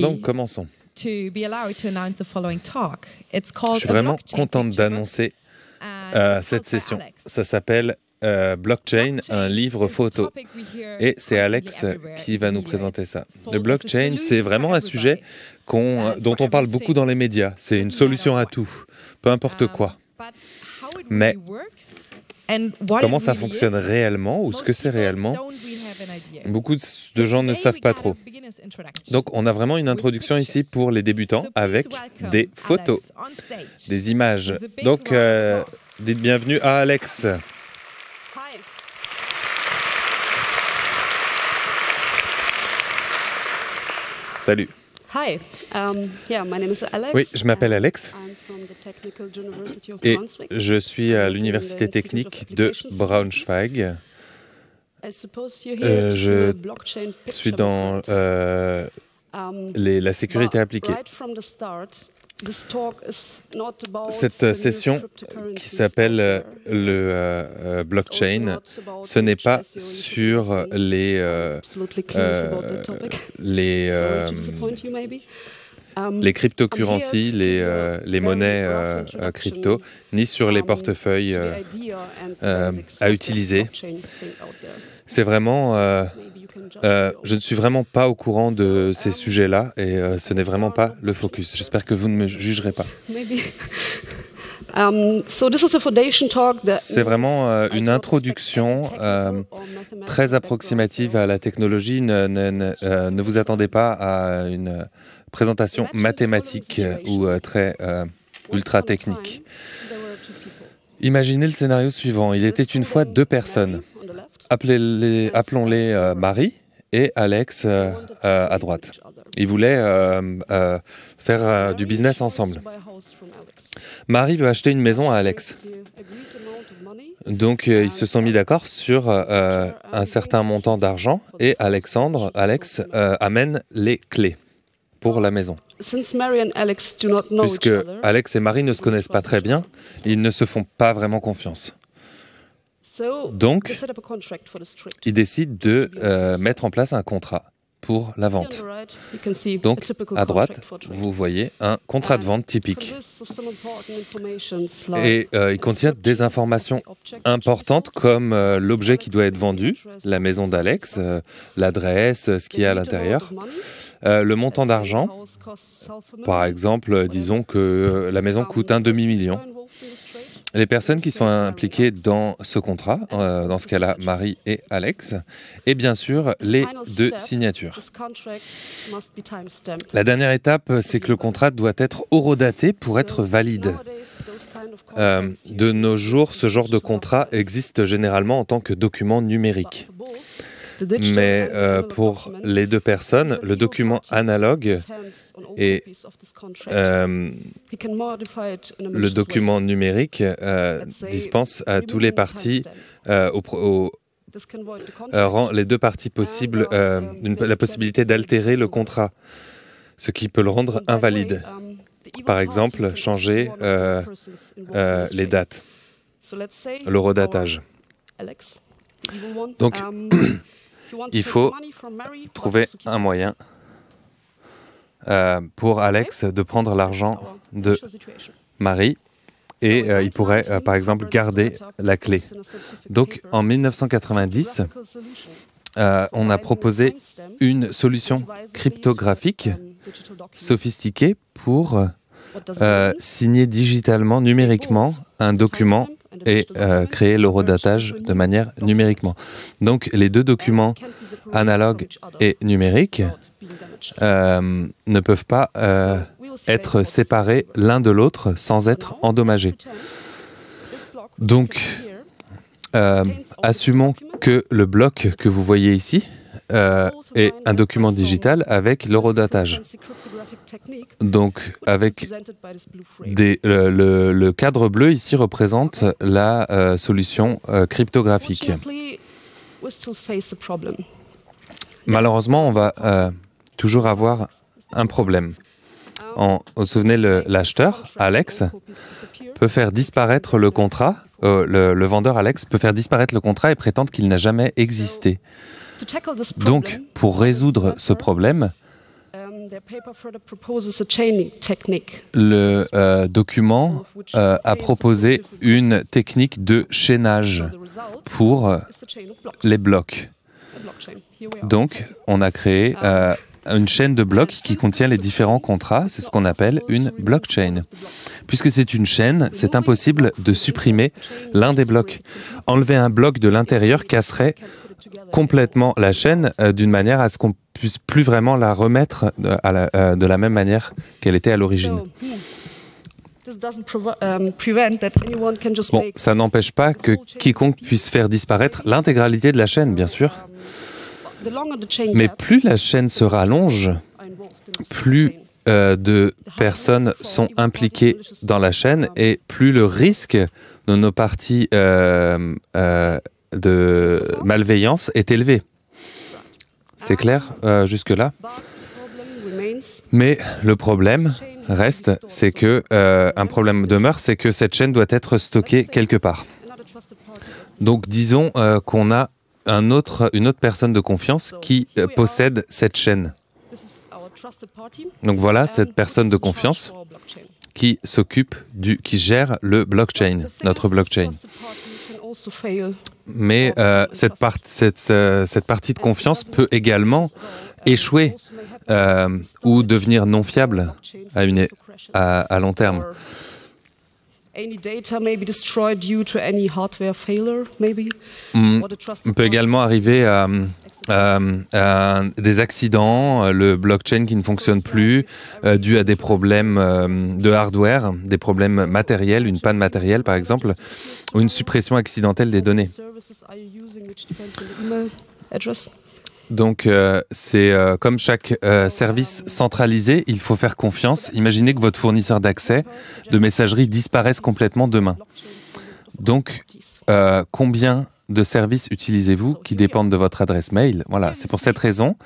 Donc commençons. Je suis vraiment contente d'annoncer euh, cette session. Ça s'appelle euh, blockchain, un livre photo. Et c'est Alex euh, qui va nous présenter ça. Le blockchain, c'est vraiment un sujet dont on parle beaucoup dans les médias. C'est une solution à tout, peu importe um, quoi. Mais comment ça fonctionne réellement ou ce que c'est réellement, Beaucoup de gens ne savent pas trop. Donc on a vraiment une introduction ici pour les débutants avec des photos, des images. Donc euh, dites bienvenue à Alex. Salut. Hi. Um, yeah, my name is Alex. Oui, je m'appelle Alex et je suis à l'Université technique de Braunschweig. Euh, je suis dans euh, um, les, la sécurité appliquée. Cette session qui s'appelle euh, le blockchain, ce n'est pas sur les, les Um, les cryptocurrencies, les, euh, les uh, monnaies euh, euh, crypto, ni sur les um, portefeuilles à utiliser. C'est vraiment... je ne suis vraiment pas au courant de ces um, sujets-là et ce n'est vraiment pas le focus. J'espère que vous ne me jugerez pas. C'est vraiment une introduction très approximative à la technologie. ne, vous attendez pas à une présentation mathématique euh, ou euh, très euh, ultra technique. Imaginez le scénario suivant. Il était une fois deux personnes. Appelons-les Marie et Alex à droite. Ils voulaient faire du business ensemble. Marie veut acheter une maison à Alex. Donc ils se sont mis d'accord sur un certain montant d'argent et Alexandre, Alex amène les clés pour la maison. Puisque Alex et Marie ne se connaissent pas très bien, ils ne se font pas vraiment confiance. Donc, ils décident de euh, mettre en place un contrat pour la vente. Donc, à droite, vous voyez un contrat de vente typique. Et euh, il contient des informations importantes comme euh, l'objet qui doit être vendu, la maison d'Alex, l'adresse, ce qu'il y a à l'intérieur. Euh, le montant d'argent. Par exemple, euh, disons que euh, la maison coûte un demi-million. Les personnes qui sont impliquées dans ce contrat, dans ce cas-là, Marie et Alex, et bien sûr les deux signatures. La dernière étape, c'est que le contrat doit être horodaté pour être valide. de nos jours, ce genre de contrat existe généralement en tant que document numérique. Mais euh, pour les deux personnes, le document analogue et euh, le document numérique euh, dispense à tous les parties, euh, rend les deux parties possibles um, la possibilité d'altérer le contrat, ce qui peut le rendre invalide. Um, Par exemple, changer les dates, le redatage. Donc, um, il faut trouver un moyen euh, pour Alex de prendre l'argent de Marie et euh, il pourrait euh, par exemple garder la clé. Donc en 1990, on a proposé une solution cryptographique um, sophistiquée pour signer digitalement, numériquement, un document et euh, créer l'eurodatage de manière numériquement. Donc les deux documents euh, analogues et numériques euh, ne peuvent pas être séparés l'un de l'autre sans être endommagés. Donc assumons que le bloc que vous voyez ici, euh, et un document digital avec l'eurodatage. Donc, avec des, le, cadre bleu ici représente la euh, solution euh, cryptographique. Malheureusement, on va toujours avoir un problème. En, vous vous souvenez, l'acheteur, Alex, peut faire disparaître le contrat, le, le vendeur Alex peut faire disparaître le contrat et prétendre qu'il n'a jamais existé. Donc, pour résoudre ce problème, um, le euh, document euh, a proposé une technique de chaînage pour les blocs. Donc, on a créé um, euh, une chaîne de blocs qui contient les différents contrats. C'est ce qu'on appelle une blockchain. Puisque c'est une chaîne, c'est impossible de supprimer l'un des blocs. Enlever un bloc de l'intérieur casserait complètement la chaîne euh, d'une manière à ce qu'on puisse plus vraiment la remettre de, euh, la, même manière qu'elle était à l'origine. Hmm, um, bon, ça n'empêche pas que quiconque puisse faire disparaître l'intégralité de la chaîne, bien sûr. Um, Mais plus la chaîne se rallonge, plus euh, de personnes sont impliquées dans la chaîne et plus le risque de nos parties de malveillance est élevé. C'est clair euh, jusque-là Mais le problème reste, c'est que euh, un problème demeure, c'est que cette chaîne doit être stockée quelque part. Donc disons euh, qu'on a une autre personne de confiance qui possède cette chaîne. Donc voilà cette personne de confiance qui s'occupe du, qui gère le blockchain, notre blockchain mais euh, cette, euh, cette, partie de confiance peut également échouer euh, ou devenir non fiable à, une, à long terme. On peut également arriver à, euh, euh, des accidents, euh, le blockchain qui ne fonctionne plus, dû à des problèmes de hardware, des problèmes matériels, une panne matérielle par exemple, ou une suppression accidentelle des données. Donc c'est comme chaque service centralisé, il faut faire confiance. Imaginez que votre fournisseur d'accès de messagerie disparaisse complètement demain. Donc combien de services utilisez-vous qui dépendent de votre adresse mail Voilà, c'est pour cette raison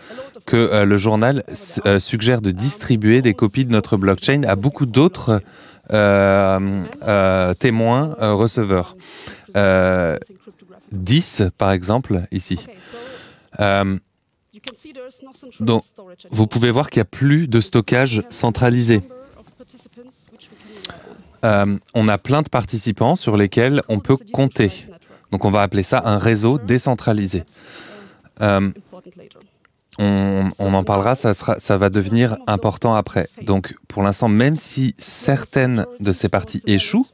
que euh, le journal euh, suggère de distribuer des copies de notre blockchain à beaucoup d'autres euh, témoins receveurs. 10, par exemple, ici. donc, vous pouvez voir qu'il n'y a plus de stockage centralisé. Uh, on a plein de participants sur lesquels on peut compter. Donc on va appeler ça un réseau décentralisé. Euh, on, en parlera, ça, ça va devenir important après. Donc pour l'instant, même si certaines de ces parties échouent,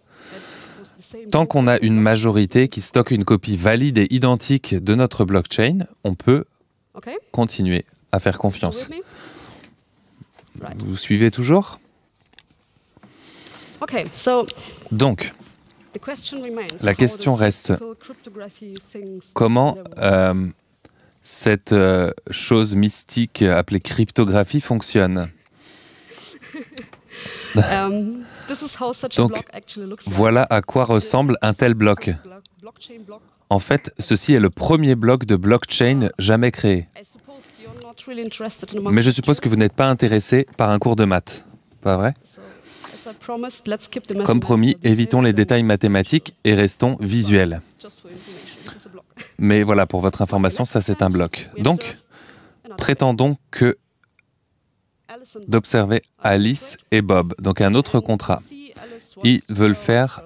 tant qu'on a une majorité qui stocke une copie valide et identique de notre blockchain, on peut continuer à faire confiance. Vous suivez toujours Donc, la question reste comment euh, cette euh, chose mystique appelée cryptographie fonctionne. Um, Donc voilà à quoi ressemble un tel bloc. En fait, ceci est le premier bloc de blockchain jamais créé. Mais je suppose que vous n'êtes pas intéressé par un cours de maths, pas vrai comme promis, évitons les détails mathématiques et restons visuels. Mais voilà, pour votre information, ça c'est un bloc. Donc, prétendons que d'observer Alice et Bob, donc un autre contrat. Ils veulent faire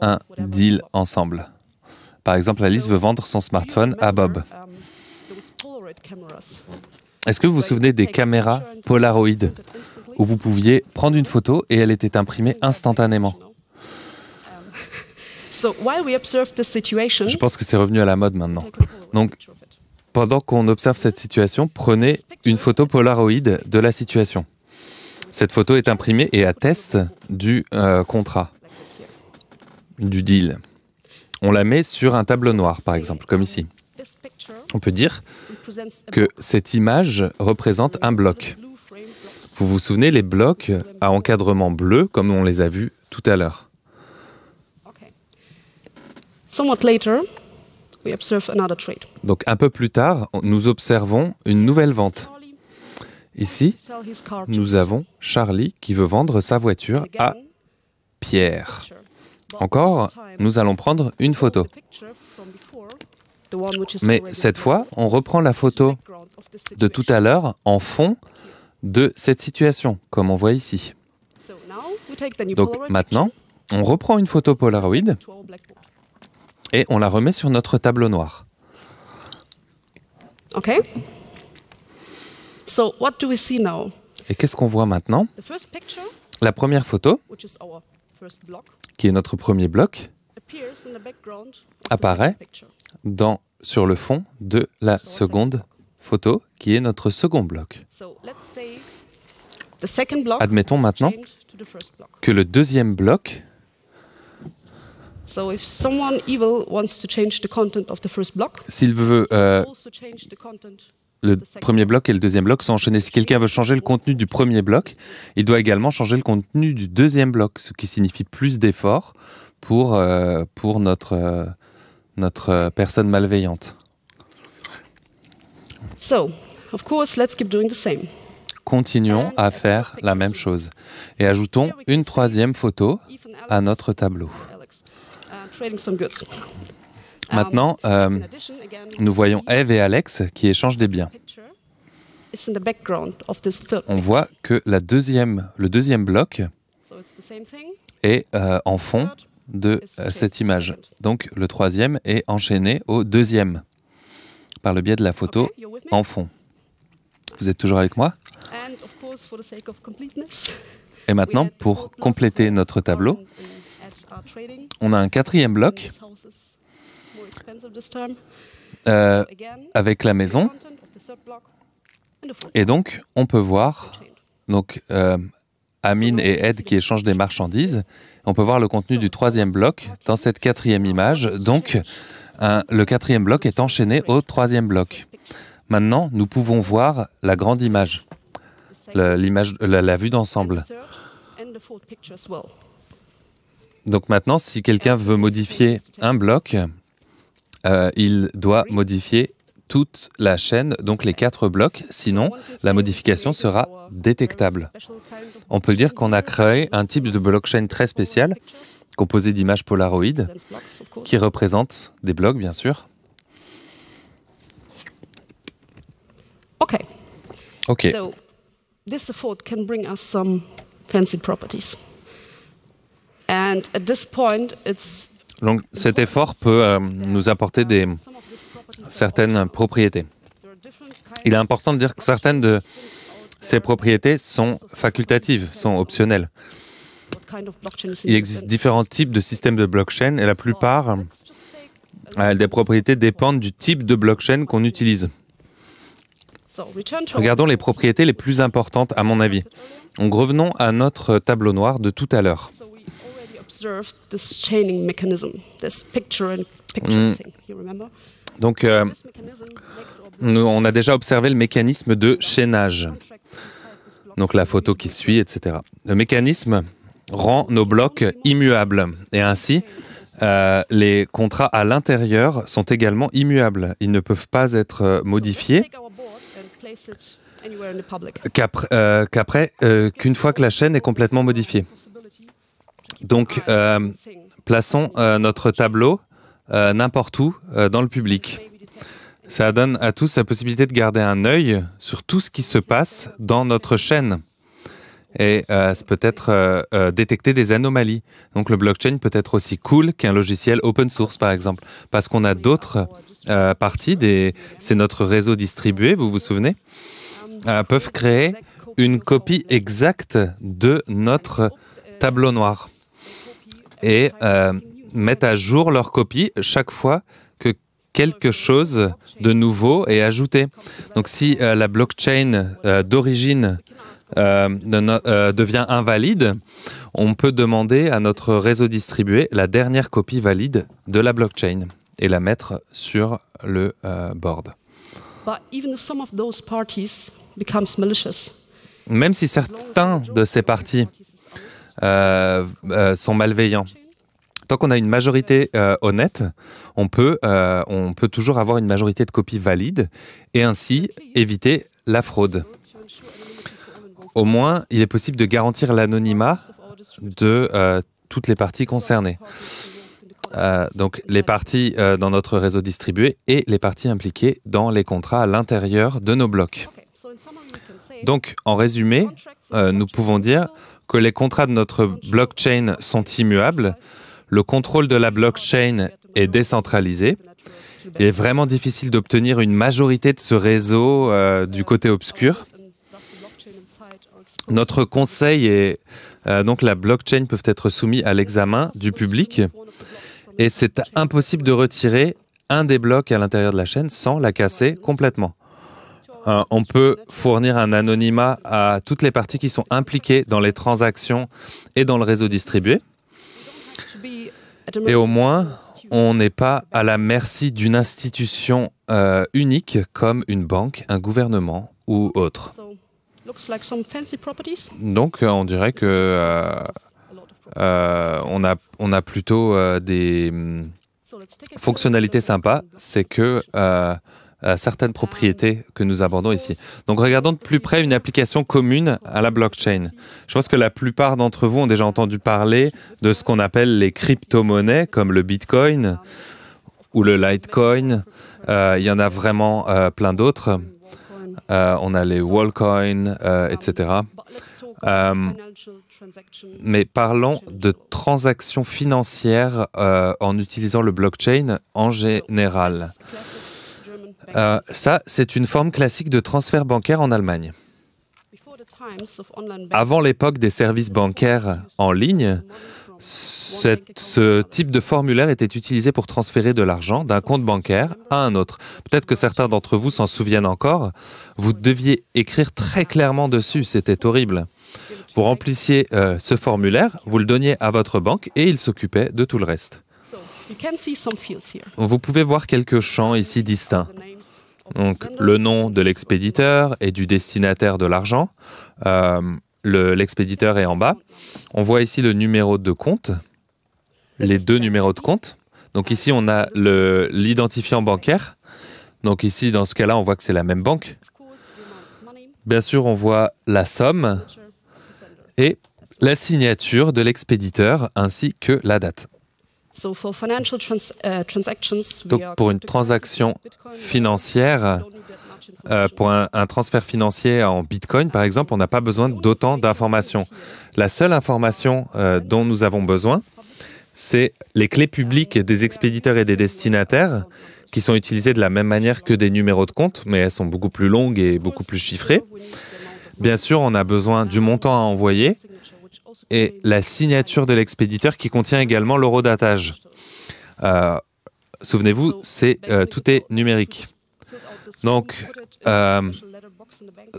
un deal ensemble. Par exemple, Alice veut vendre son smartphone à Bob. Est-ce que vous vous souvenez des caméras Polaroid où vous pouviez prendre une photo et elle était imprimée instantanément. Je pense que c'est revenu à la mode maintenant. Donc, pendant qu'on observe cette situation, prenez une photo polaroïde de la situation. Cette photo est imprimée et atteste du euh, contrat, du deal. On la met sur un tableau noir, par exemple, comme ici. On peut dire que cette image représente un bloc. Vous vous souvenez les blocs à encadrement bleu, comme on les a vus tout à l'heure. Donc un peu plus tard, nous observons une nouvelle vente. Ici, nous avons Charlie qui veut vendre sa voiture à Pierre. Encore, nous allons prendre une photo. Mais cette fois, on reprend la photo de tout à l'heure en fond de cette situation, comme on voit ici. Donc maintenant, on reprend une photo Polaroid et on la remet sur notre tableau noir. Et qu'est-ce qu'on voit maintenant La première photo, qui est notre premier bloc, apparaît dans, sur le fond de la seconde photo, qui est notre second bloc. Admettons maintenant que le deuxième bloc s'il veut, euh, le premier bloc et le deuxième bloc sont enchaînés. Si quelqu'un veut changer le contenu du premier bloc, il doit également changer le contenu du deuxième bloc, ce qui signifie plus d'efforts pour, euh, pour notre, euh, notre personne malveillante of course, Continuons à faire la même chose et ajoutons une troisième photo à notre tableau. Uh, um, Maintenant, um, nous voyons Eve et Alex qui échangent des biens. On voit que la deuxième, le deuxième bloc est euh, en fond de euh, cette image. Donc le troisième est enchaîné au deuxième par le biais de la photo en fond. Vous êtes toujours avec moi Et maintenant, pour compléter notre tableau, on a un quatrième bloc euh, avec la maison. Et donc, on peut voir donc, Amin euh, Amine et Ed qui échangent des marchandises. On peut voir le contenu du troisième bloc dans cette quatrième image. Donc, le quatrième bloc est enchaîné au troisième bloc. Maintenant, nous pouvons voir la grande image, la, la, vue d'ensemble. Donc maintenant, si quelqu'un veut modifier un bloc, euh, il doit modifier toute la chaîne, donc les quatre blocs, sinon la modification sera détectable. On peut dire qu'on a créé un type de blockchain très spécial composé d'images polaroïdes, qui représentent des blocs, bien sûr. Ok. Ok. donc cet effort peut euh, nous apporter des, certaines propriétés. Il est important de dire que certaines de ces propriétés sont facultatives, sont optionnelles. Il existe différents types de systèmes de blockchain et la plupart euh, des propriétés dépendent du type de blockchain qu'on utilise. Regardons les propriétés les plus importantes à mon avis. revenons à notre tableau noir de tout à l'heure. Mm. Donc euh, on a déjà observé le mécanisme de chaînage. Donc la photo qui suit, etc. Le mécanisme rend nos blocs immuables. Et ainsi, euh, les contrats à l'intérieur sont également immuables. Ils ne peuvent pas être euh, modifiés qu'après euh, qu'une fois que la chaîne est complètement modifiée. Donc, plaçons notre tableau n'importe où dans le public. Ça donne à tous la possibilité de garder un œil sur tout ce qui se passe dans notre chaîne et euh, peut-être euh, euh, détecter des anomalies. Donc le blockchain peut être aussi cool qu'un logiciel open source, par exemple, parce qu'on a d'autres euh, parties, des... c'est notre réseau distribué, vous vous souvenez, peuvent créer une copie exacte de notre tableau noir et mettent à jour leur copie chaque fois que quelque chose de nouveau est ajouté. Donc si la blockchain d'origine euh, euh, devient invalide, on peut demander à notre réseau distribué la dernière copie valide de la blockchain et la mettre sur le euh, board. Même si certains de ces parties sont malveillants, tant qu'on a une majorité honnête, on peut, on peut toujours avoir une majorité de copies valides et ainsi éviter la fraude au moins, il est possible de garantir l'anonymat de euh, toutes les parties concernées. Euh, donc les parties euh, dans notre réseau distribué et les parties impliquées dans les contrats à l'intérieur de nos blocs. Donc en résumé, nous pouvons dire que les contrats de notre blockchain sont immuables, le contrôle de la blockchain est décentralisé, il est vraiment difficile d'obtenir une majorité de ce réseau du côté obscur. Notre conseil est euh, donc la blockchain peut être soumise à l'examen du public et c'est impossible de retirer un des blocs à l'intérieur de la chaîne sans la casser complètement. Euh, on peut fournir un anonymat à toutes les parties qui sont impliquées dans les transactions et dans le réseau distribué. Et au moins, on n'est pas à la merci d'une institution euh, unique comme une banque, un gouvernement ou autre. Donc, euh, on dirait que euh, euh, on, a, on a plutôt des mm, fonctionnalités sympas. C'est que certaines propriétés que nous abordons ici. Donc regardons de plus près une application commune à la blockchain. Je pense que la plupart d'entre vous ont déjà entendu parler de ce qu'on appelle les crypto-monnaies comme le Bitcoin ou le Litecoin. il y en a vraiment plein d'autres. Euh, on a les Wallcoins, euh, etc. Euh, mais parlons de transactions financières en utilisant le blockchain en général. ça, c'est une forme classique de transfert bancaire en Allemagne. Avant l'époque des services bancaires en ligne, ce type de formulaire était utilisé pour transférer de l'argent d'un compte bancaire à un autre. Peut-être que certains d'entre vous s'en souviennent encore. Vous deviez écrire très clairement dessus, c'était horrible. Vous remplissiez euh, ce formulaire, vous le donniez à votre banque et il s'occupait de tout le reste. Vous pouvez voir quelques champs ici distincts. Donc, le nom de l'expéditeur et du destinataire de l'argent. Euh, l'expéditeur est en bas. On voit ici le numéro de compte, les deux numéros de compte. Donc ici, on a l'identifiant bancaire. Donc ici, dans ce cas-là, on voit que c'est la même banque. Bien sûr, on voit la somme et la signature de l'expéditeur ainsi que la date. Euh, Donc pour une transaction financière, euh, pour un, transfert financier en Bitcoin, par exemple, on n'a pas besoin d'autant d'informations. La seule information euh, dont nous avons besoin, c'est les clés publiques des expéditeurs et des destinataires qui sont utilisées de la même manière que des numéros de compte, mais elles sont beaucoup plus longues et beaucoup plus chiffrées. Bien sûr, on a besoin du montant à envoyer et la signature de l'expéditeur qui contient également l'eurodatage. Euh, souvenez-vous, c'est tout est numérique. Donc, euh,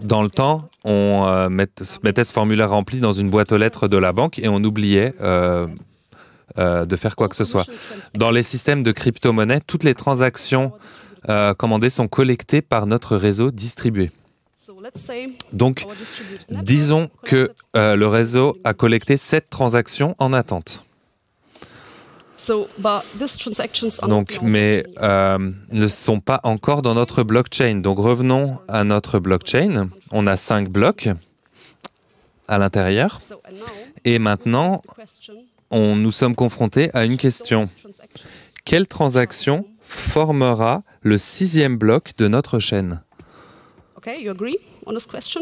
dans le temps, on euh, mettait ce formulaire rempli dans une boîte aux lettres de la banque et on oubliait euh, de faire quoi que ce soit. Dans les systèmes de crypto-monnaie, toutes les transactions commandées sont collectées par notre réseau distribué. Donc, disons que le réseau a collecté 7 transactions en attente. Donc, mais euh, ne sont pas encore dans notre blockchain. Donc, revenons à notre blockchain. On a cinq blocs à l'intérieur. Et maintenant, on, nous sommes confrontés à une question. Quelle transaction formera le sixième bloc de notre chaîne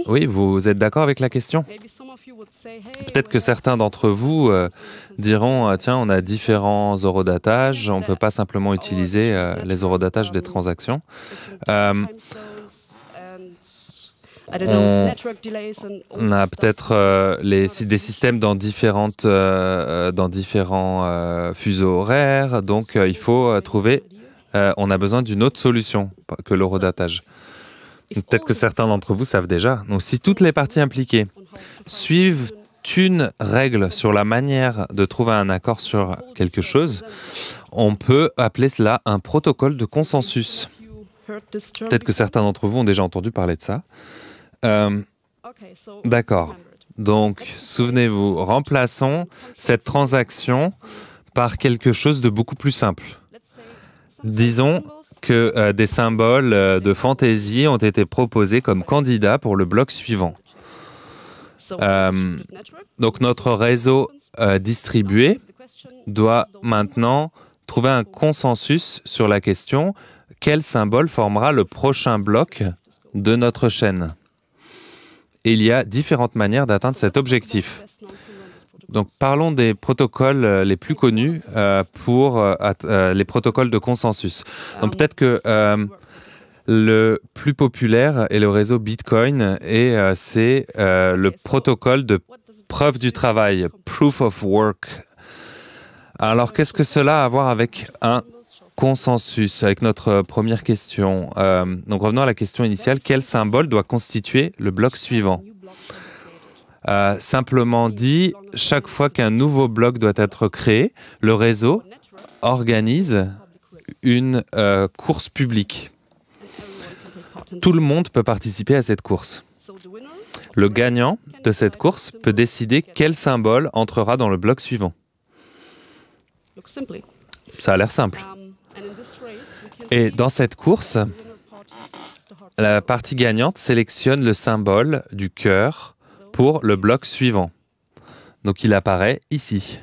oui, vous êtes d'accord avec la question Peut-être que certains d'entre vous euh, diront ah, tiens, on a différents eurodatages, on ne peut pas simplement utiliser euh, les eurodatages des transactions. Euh, on a peut-être des systèmes dans, différentes, dans différents fuseaux horaires, donc il faut trouver, on a besoin d'une autre solution que l'eurodatage. Peut-être que certains d'entre vous savent déjà. Donc, si toutes les parties impliquées suivent une règle sur la manière de trouver un accord sur quelque chose, on peut appeler cela un protocole de consensus. Peut-être que certains d'entre vous ont déjà entendu parler de ça. Euh, d'accord. Donc, souvenez-vous, remplaçons cette transaction par quelque chose de beaucoup plus simple. Disons que euh, des symboles euh, de fantaisie ont été proposés comme candidats pour le bloc suivant. Euh, donc notre réseau distribué doit maintenant trouver un consensus sur la question quel symbole formera le prochain bloc de notre chaîne. il y a différentes manières d'atteindre cet objectif. Donc parlons des protocoles euh, les plus connus euh, pour euh, les protocoles de consensus. Donc ah, peut-être que le plus populaire est le réseau Bitcoin et c'est le protocole de preuve du travail, proof of work. Alors qu'est-ce que cela a à voir avec un consensus avec notre première question. donc revenons à la question initiale, quel symbole doit constituer le bloc suivant simplement dit, chaque fois qu'un nouveau bloc doit être créé, le réseau organise une euh, course publique. Tout le monde peut participer à cette course. Le gagnant de cette course peut décider quel symbole entrera dans le bloc suivant. Ça a l'air simple. Et dans cette course, la partie gagnante sélectionne le symbole du cœur pour le bloc suivant. Donc il apparaît ici.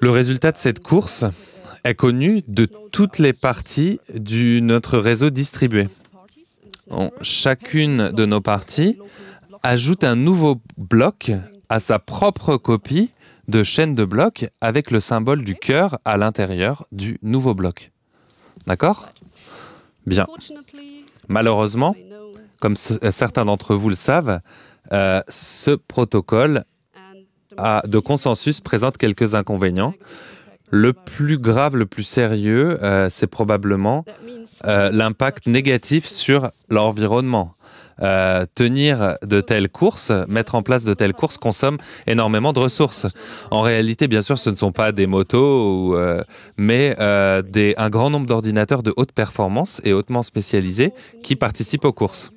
Le résultat de cette course est connu de toutes les parties de notre réseau distribué. chacune de nos parties ajoute un nouveau bloc à sa propre copie de chaîne de blocs avec le symbole du cœur à l'intérieur du nouveau bloc. D'accord Bien. Malheureusement, comme euh, certains d'entre vous le savent, euh, ce protocole de consensus présente quelques inconvénients. Le plus grave, le plus sérieux, euh, c'est probablement l'impact négatif sur l'environnement. tenir de telles courses, mettre en place de telles courses consomme énormément de ressources. En réalité, bien sûr, ce ne sont pas des motos, mais un grand nombre d'ordinateurs de haute performance et hautement spécialisés qui participent aux courses.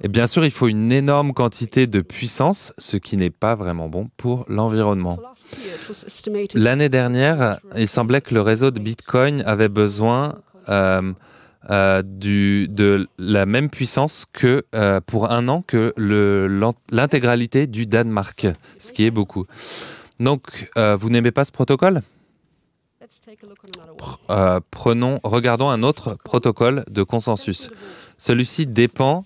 Et bien sûr, il faut une énorme quantité de puissance, ce qui n'est pas vraiment bon pour l'environnement. L'année dernière, il semblait que le réseau de Bitcoin avait besoin euh, euh, du, de la même puissance que euh, pour un an que l'intégralité du Danemark, ce qui est beaucoup. Donc, vous n'aimez pas ce protocole Prenons, regardons un autre protocole de consensus. Celui-ci dépend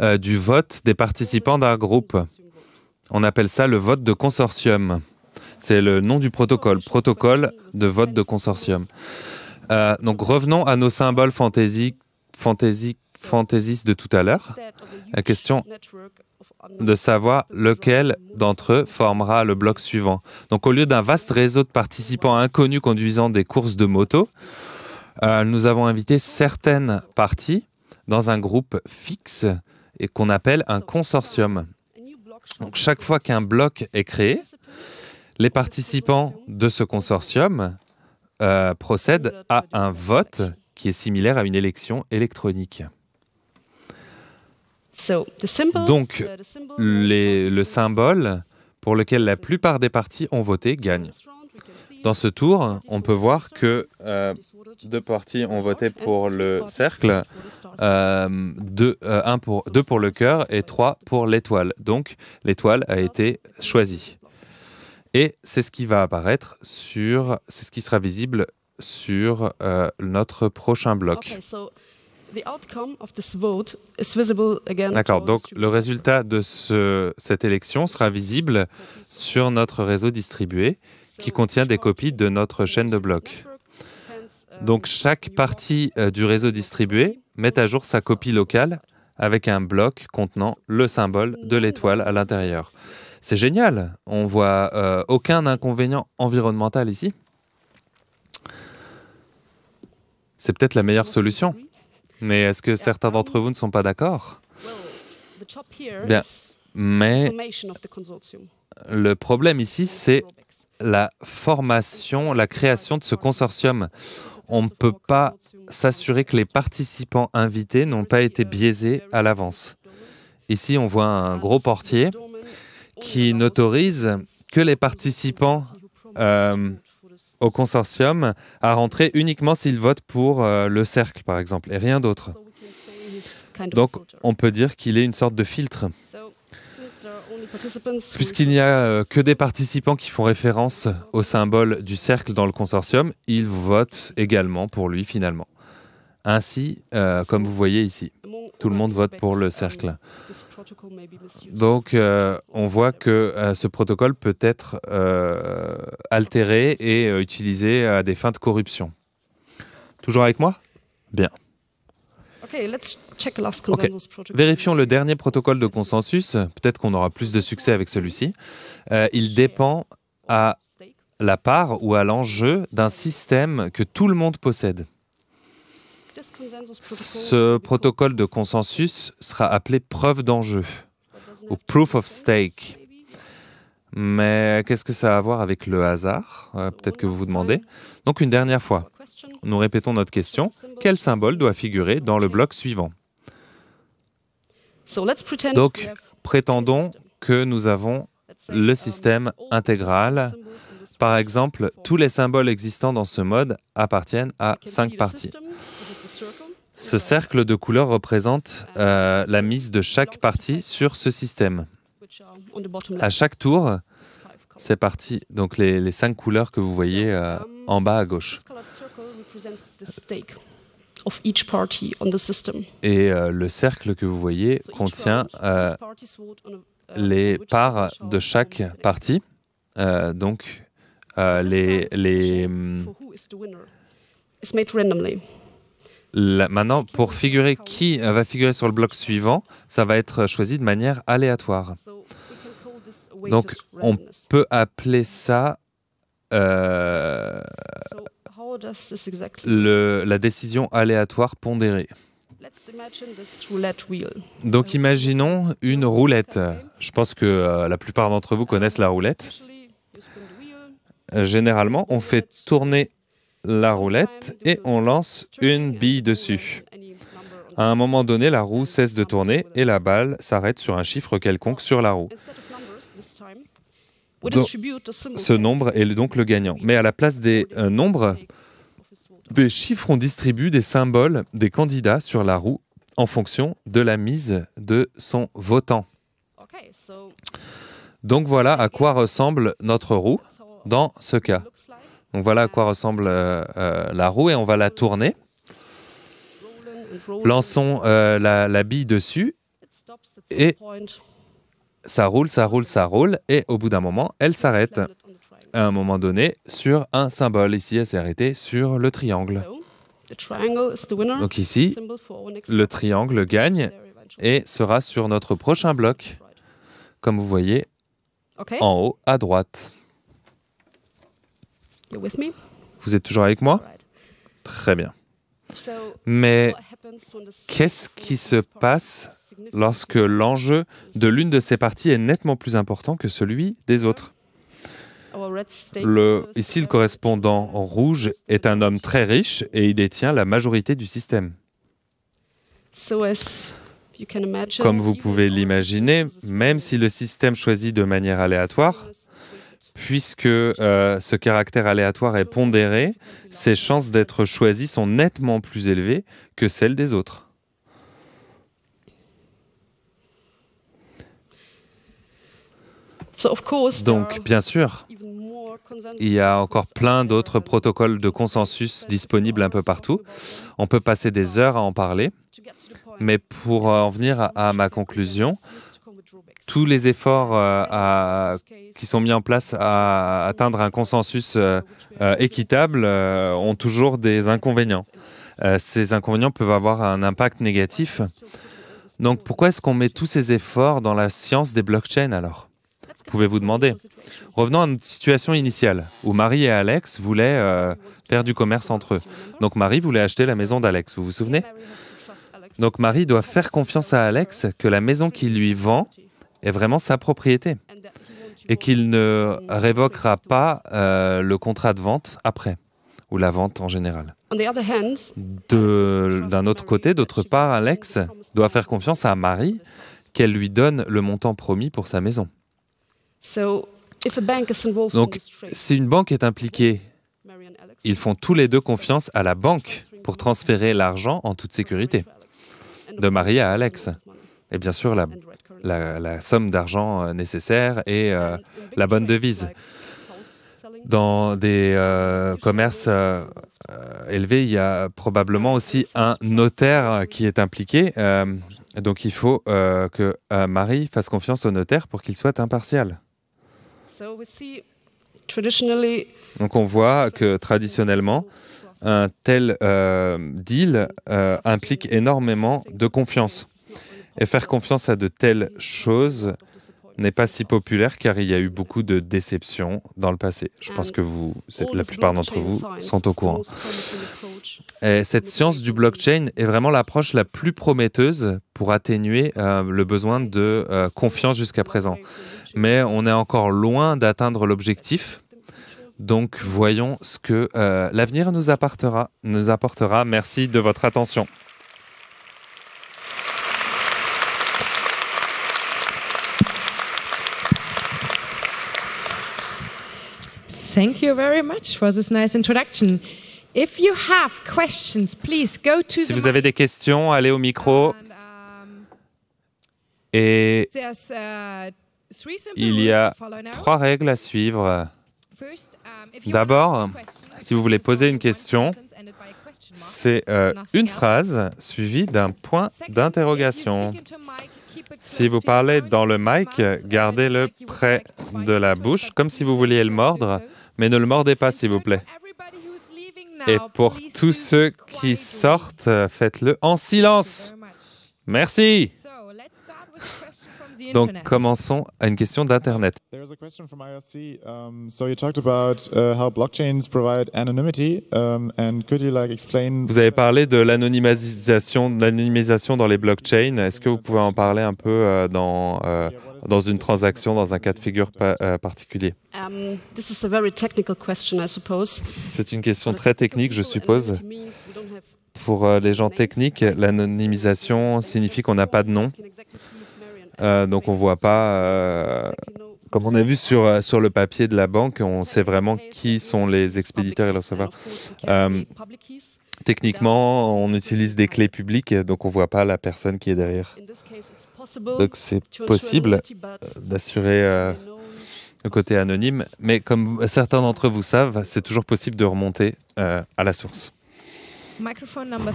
euh, du vote des participants d'un groupe. On appelle ça le vote de consortium. C'est le nom du protocole, protocole de vote de consortium. Euh, donc revenons à nos symboles fantaisistes de tout à l'heure. La question de savoir lequel d'entre eux formera le bloc suivant. Donc au lieu d'un vaste réseau de participants inconnus conduisant des courses de moto, euh, nous avons invité certaines parties dans un groupe fixe et qu'on appelle un consortium. Donc chaque fois qu'un bloc est créé, les participants de ce consortium euh, procèdent à un vote qui est similaire à une élection électronique. Donc le symbole pour lequel la plupart des partis ont voté gagne. Dans ce tour, on peut voir que euh, deux parties ont voté pour le cercle, euh, euh, deux, pour, le cœur et trois pour l'étoile. Donc l'étoile a été choisie. Et c'est ce qui va apparaître sur, c'est ce qui sera visible sur notre prochain bloc. D'accord, donc le résultat de ce, cette élection sera visible sur notre réseau distribué qui contient des copies de notre chaîne de blocs. Donc chaque partie euh, du réseau distribué met à jour sa copie locale avec un bloc contenant le symbole de l'étoile à l'intérieur. C'est génial, on voit euh, aucun inconvénient environnemental ici. C'est peut-être la meilleure solution, mais est-ce que certains d'entre vous ne sont pas d'accord mais le problème ici, c'est la formation, la création de ce consortium. On ne peut pas s'assurer que les participants invités n'ont pas été biaisés à l'avance. Ici, on voit un gros portier qui n'autorise que les participants euh, au consortium à rentrer uniquement s'ils votent pour euh, le cercle, par exemple, et rien d'autre. Donc, on peut dire qu'il est une sorte de filtre. Puisqu'il n'y a euh, que des participants qui font référence au symbole du cercle dans le consortium, ils votent également pour lui finalement. Ainsi, euh, comme vous voyez ici, tout le monde vote pour le cercle. Donc, euh, on voit que ce protocole peut être altéré et utilisé à des fins de corruption. Toujours avec moi Bien. Vérifions le dernier protocole de consensus. Peut-être qu'on aura plus de succès avec celui-ci. Euh, il dépend à la part ou à l'enjeu d'un système que tout le monde possède. Ce protocole de consensus sera appelé preuve d'enjeu ou proof of stake. Mais qu'est-ce que ça a à voir avec le hasard euh, Peut-être que vous vous demandez. Donc une dernière fois, nous répétons notre question. Quel symbole doit figurer dans le bloc suivant Donc prétendons que nous avons le um, système intégral. Par exemple, tous les symboles existants dans ce mode appartiennent à cinq parties. Ce cercle de couleurs représente uh, euh, la mise de chaque partie sur ce système. À chaque tour, c'est parti. Donc les, cinq couleurs que vous voyez euh, um, en bas à gauche. Et euh, le cercle que vous voyez contient euh, uh, les parts de chaque partie. donc les, les hum, maintenant, pour figurer qui va figurer sur le bloc suivant, ça va être choisi de manière aléatoire. Donc, on peut appeler ça euh, la décision aléatoire pondérée. Donc imaginons une roulette. Je pense que euh, la plupart d'entre vous connaissent la roulette. Euh, généralement, on fait tourner la roulette et on lance une bille dessus. À un moment donné, la roue cesse de tourner et la balle s'arrête sur un chiffre quelconque sur la roue ce nombre est donc le gagnant. Mais à la place des euh, nombres, des chiffres, on distribue des symboles des candidats sur la roue en fonction de la mise de son votant. Donc voilà à quoi ressemble notre roue dans ce cas. Donc voilà à quoi ressemble euh, euh, la roue et on va la tourner. Lançons la, la bille dessus et ça roule, ça roule, ça roule, et au bout d'un moment, elle s'arrête. À un moment donné, sur un symbole. Ici, elle s'est arrêtée sur le triangle. Donc ici, le triangle gagne et sera sur notre prochain bloc, comme vous voyez en haut à droite. Vous êtes toujours avec moi Très bien. Mais qu'est-ce qui se passe lorsque l'enjeu de l'une de ces parties est nettement plus important que celui des autres Ici, le correspondant rouge est un homme très riche et il détient la majorité du système. Comme vous pouvez l'imaginer, même si le système choisit de manière aléatoire, puisque euh, ce caractère aléatoire est pondéré, ses chances d'être choisies sont nettement plus élevées que celles des autres. Donc, bien sûr, il y a encore plein d'autres protocoles de consensus disponibles un peu partout. On peut passer des heures à en parler. Mais pour en venir à ma conclusion, tous les efforts euh, qui sont mis en place à atteindre un consensus euh, euh, équitable ont toujours des inconvénients. ces inconvénients peuvent avoir un impact négatif. Donc pourquoi est-ce qu'on met tous ces efforts dans la science des blockchains alors Vous Pouvez-vous demander Revenons à notre situation initiale, où Marie et Alex voulaient faire du commerce entre eux. Donc Marie voulait acheter la maison d'Alex, vous vous souvenez Donc Marie doit faire confiance à Alex que la maison qu'il lui vend est vraiment sa propriété et qu'il ne révoquera pas euh, le contrat de vente après ou la vente en général. D'un autre côté, d'autre part, Alex doit faire confiance à Marie qu'elle lui donne le montant promis pour sa maison. Donc, si une banque est impliquée, ils font tous les deux confiance à la banque pour transférer l'argent en toute sécurité de Marie à Alex. Et bien sûr, la la, somme d'argent euh, nécessaire et euh, la bonne devise. Dans des euh, commerces élevés, il y a probablement aussi un notaire qui est impliqué. donc il faut que Marie fasse confiance au notaire pour qu'il soit impartial. Donc on voit que traditionnellement, un tel deal implique énormément de confiance. Et faire confiance à de telles choses n'est pas si populaire car il y a eu beaucoup de déceptions dans le passé. Je pense que vous, la plupart d'entre vous sont au courant. cette science du blockchain est vraiment l'approche la plus prometteuse pour atténuer euh, le besoin de euh, confiance jusqu'à présent. Mais on est encore loin d'atteindre l'objectif. Donc voyons ce que euh, l'avenir nous, apportera. nous apportera. Merci de votre attention. Thank you very much for this nice introduction. If si vous avez des questions, allez au micro. Um, Et uh, il y a trois règles à suivre. Um, D'abord, si vous voulez poser une question, c'est euh, une phrase suivie d'un point d'interrogation. Si vous parlez dans le mic, gardez-le près de la bouche, comme si vous vouliez le mordre mais ne le mordez pas, s'il vous plaît. Et pour tous ceux qui sortent, faites-le en silence. Merci. Donc commençons à une question d'Internet. Vous avez parlé de l'anonymisation, dans les blockchains. Est-ce que vous pouvez en parler un peu euh, dans, euh, dans une transaction, dans un cas de figure euh, particulier um, C'est une question très technique, je suppose. Pour les gens techniques, l'anonymisation signifie qu'on n'a pas de nom. Euh, donc on voit pas. Euh, comme on a vu sur, euh, sur le papier de la banque, on sait vraiment qui sont les expéditeurs et les receveurs. techniquement, on utilise des clés publiques, donc on ne voit pas la personne qui est derrière. Donc c'est possible d'assurer le côté anonyme, mais comme certains d'entre vous savent, c'est toujours possible de remonter à la source. Microphone 3.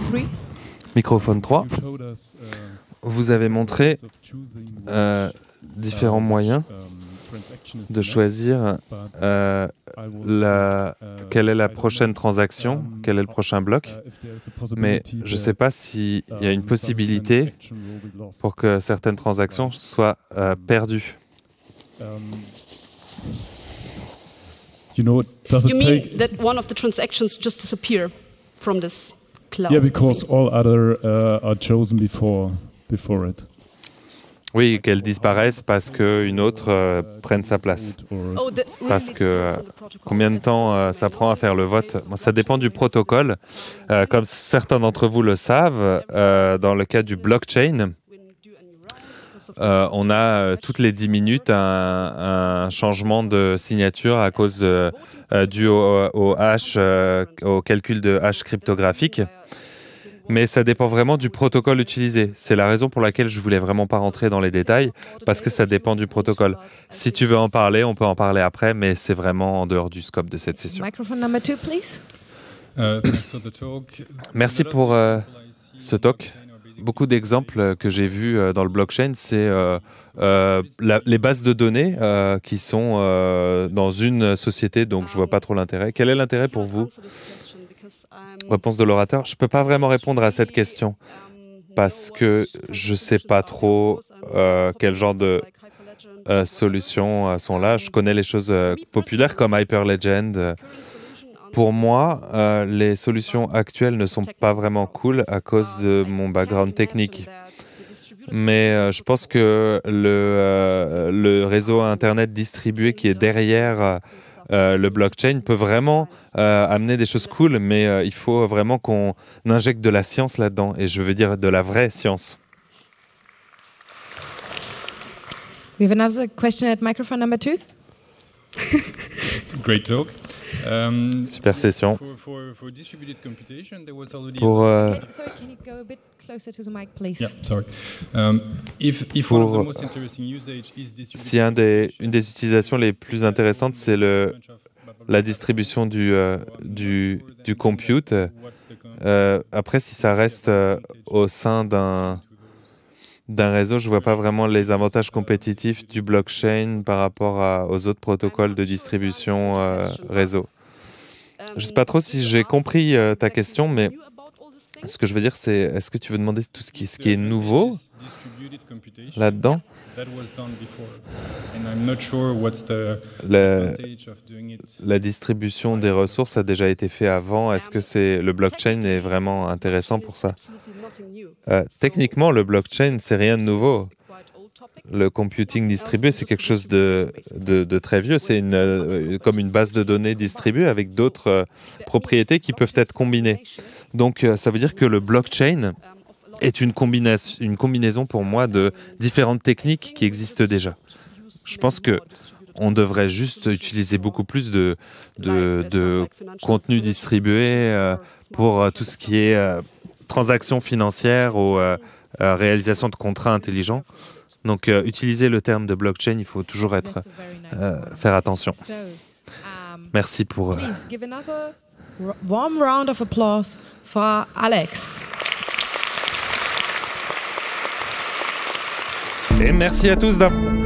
Microphone 3 vous avez montré euh, différents euh, moyens de euh, choisir quelle est la prochaine transaction, quel est le prochain bloc. Mais je ne sais pas s'il y a une possibilité pour que certaines transactions soient perdues. You know, does it you mean that one of the transactions just disappear from this cloud? Yeah, because all other uh, are chosen before. Oui, qu'elle disparaisse parce qu'une autre euh, prenne sa place. Uh, oh, parce que euh, combien de temps euh, ça prend à faire le vote Ça dépend du protocole. comme certains d'entre vous le savent, dans le cas du blockchain, on a toutes les 10 minutes un, changement de signature à cause du au, au calcul de hash cryptographique mais ça dépend vraiment du protocole utilisé. C'est la raison pour laquelle je voulais vraiment pas rentrer dans les détails, parce que ça dépend du protocole. Si tu veux en parler, on peut en parler après, mais c'est vraiment en dehors du scope de cette session. Euh, Merci pour euh, ce talk. Beaucoup d'exemples que j'ai vus euh, dans le blockchain, c'est les bases de données qui sont dans une société, donc je vois pas trop l'intérêt. Quel est l'intérêt pour vous euh, Réponse de l'orateur, je ne peux pas vraiment répondre à cette question parce que je ne sais pas trop euh, quel genre de euh, solutions sont là. Je connais les choses populaires comme Hyperlegend. Pour moi, les solutions actuelles ne sont pas vraiment cool à cause de mon background technique. Mais je pense que le, le, réseau Internet distribué qui est derrière euh, le blockchain peut vraiment euh, amener des choses cool, mais euh, il faut vraiment qu'on injecte de la science là-dedans, et je veux dire de la vraie science. We have another question at microphone number two. Great talk. Um, Super session. Pour euh, si un des, une des utilisations les plus intéressantes, c'est le, la distribution du, euh, du, compute, euh, après, si ça reste euh, au sein d'un réseau, je ne vois pas vraiment les avantages compétitifs du blockchain uh, par rapport aux autres protocoles de distribution réseau. Je ne sais um, pas trop si j'ai compris ta question, mais ce que je veux dire, c'est est-ce que tu veux demander tout ce qui, ce qui est nouveau là-dedans la, distribution des ressources a déjà été faite avant. Est-ce que c'est le blockchain est vraiment intéressant pour ça euh, Techniquement, le blockchain, c'est rien de nouveau le computing distribué, c'est quelque chose de, très vieux. C'est euh, comme une base de données distribuée avec d'autres euh, propriétés qui peuvent être combinées. Donc, euh, ça veut dire que le blockchain est une combinaison, une combinaison pour moi de différentes techniques qui existent déjà. Je pense que on devrait juste utiliser beaucoup plus de, de, de contenu distribué pour tout ce qui est transactions financières ou réalisation de contrats intelligents. Donc, euh, utiliser le terme de blockchain, il faut toujours être, euh, faire attention. Um, merci pour. Warm euh, round of applause for Alex. Et merci à tous d'avoir.